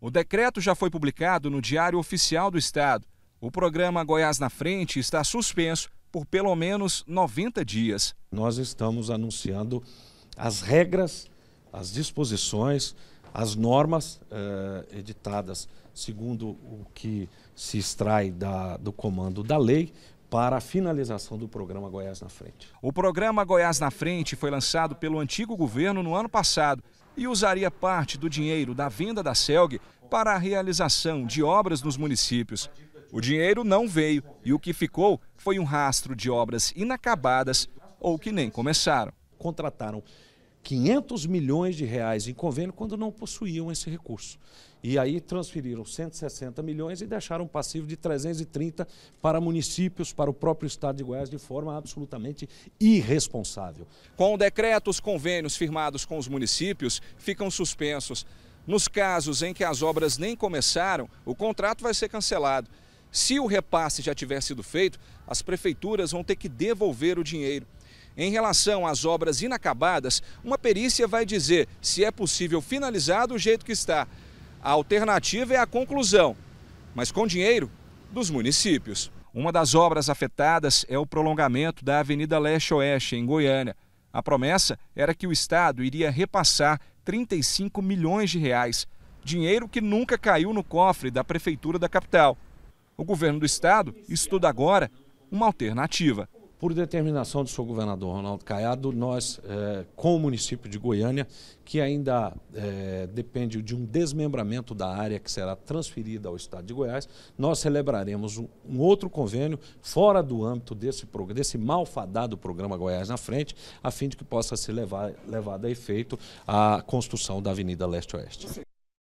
O decreto já foi publicado no Diário Oficial do Estado. O programa Goiás na Frente está suspenso por pelo menos 90 dias. Nós estamos anunciando as regras, as disposições, as normas eh, editadas segundo o que se extrai da, do comando da lei para a finalização do programa Goiás na Frente. O programa Goiás na Frente foi lançado pelo antigo governo no ano passado e usaria parte do dinheiro da venda da Celg para a realização de obras nos municípios. O dinheiro não veio e o que ficou foi um rastro de obras inacabadas ou que nem começaram. Contrataram 500 milhões de reais em convênio quando não possuíam esse recurso. E aí transferiram 160 milhões e deixaram um passivo de 330 para municípios, para o próprio estado de Goiás, de forma absolutamente irresponsável. Com o decreto, os convênios firmados com os municípios ficam suspensos. Nos casos em que as obras nem começaram, o contrato vai ser cancelado. Se o repasse já tiver sido feito, as prefeituras vão ter que devolver o dinheiro. Em relação às obras inacabadas, uma perícia vai dizer se é possível finalizar do jeito que está. A alternativa é a conclusão, mas com dinheiro dos municípios. Uma das obras afetadas é o prolongamento da Avenida Leste-Oeste, em Goiânia. A promessa era que o Estado iria repassar 35 milhões de reais, dinheiro que nunca caiu no cofre da Prefeitura da capital. O governo do Estado estuda agora uma alternativa por determinação do seu governador Ronaldo Caiado, nós, é, eh, com o município de Goiânia, que ainda eh, depende de um desmembramento da área que será transferida ao estado de Goiás, nós celebraremos um, um outro convênio fora do âmbito desse, desse malfadado programa Goiás na Frente, a fim de que possa ser levar, levado a efeito a construção da Avenida Leste-Oeste.